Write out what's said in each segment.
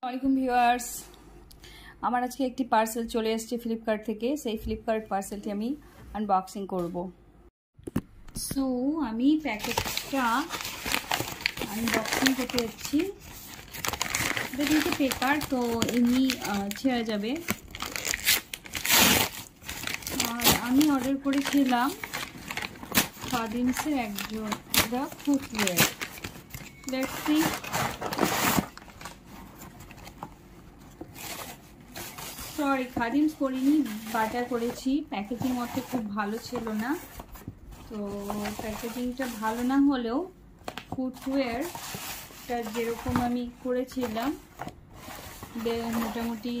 আসসালামাইকুম ভিওয়ার্স আমার আজকে একটি পার্সেল চলে এসেছে ফ্লিপকার্ট থেকে সেই ফ্লিপকার্ট পার্সেলটি আমি আনবক্সিং করব সো আমি প্যাকেটটা আনবক্সিং করতে যাচ্ছি এটা যেহেতু পেপার তো এমনি ছেঁড়া যাবে আর আমি অর্ডার করেছিলাম ফাদিমসের একজন এটা ফুটওয়্যার লেটস সরি খাদিমস করিনি বাটার করেছি প্যাকেজিং অর্থে খুব ভালো ছিল না তো প্যাকেজিংটা ভালো না হলেও ফুটওয়্যারটা যেরকম আমি করেছিলাম মোটামুটি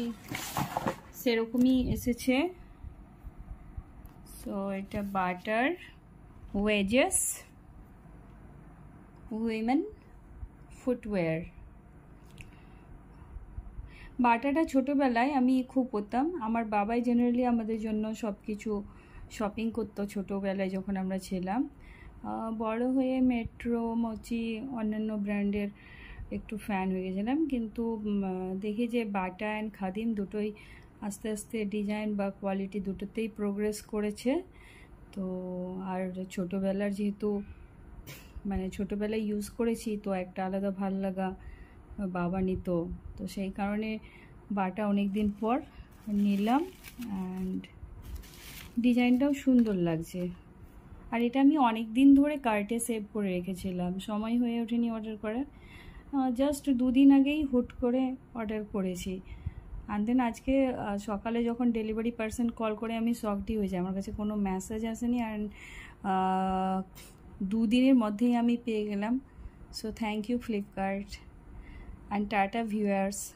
সেরকমই এসেছে সো এটা বাটার ওয়েজেস উইমেন ফুটওয়্যার বাটাটা ছোটোবেলায় আমি খুব করতাম আমার বাবাই জেনারেলি আমাদের জন্য সব কিছু শপিং করতো ছোটোবেলায় যখন আমরা ছিলাম বড় হয়ে মেট্রো মচি অন্যান্য ব্র্যান্ডের একটু ফ্যান হয়ে গেছিলাম কিন্তু দেখি যে বাটা অ্যান্ড খাদিম দুটোই আস্তে আস্তে ডিজাইন বা কোয়ালিটি দুটোতেই প্রোগ্রেস করেছে তো আর ছোটোবেলার যেহেতু মানে ছোটোবেলায় ইউজ করেছি তো একটা আলাদা ভাল লাগা বাবা নিত তো সেই কারণে বাটা অনেক দিন পর নিলাম অ্যান্ড ডিজাইনটাও সুন্দর লাগছে আর এটা আমি অনেক দিন ধরে কার্টে সেভ করে রেখেছিলাম সময় হয়ে ওঠেনি অর্ডার করার জাস্ট দুদিন আগেই হুট করে অর্ডার করেছি অ্যান্ড দেন আজকে সকালে যখন ডেলিভারি পার্সন কল করে আমি শকডি হয়ে যাই আমার কাছে কোনো মেসেজ আসেনি অ্যান্ড দুদিনের মধ্যেই আমি পেয়ে গেলাম so thank you Flipkart and Tata viewers.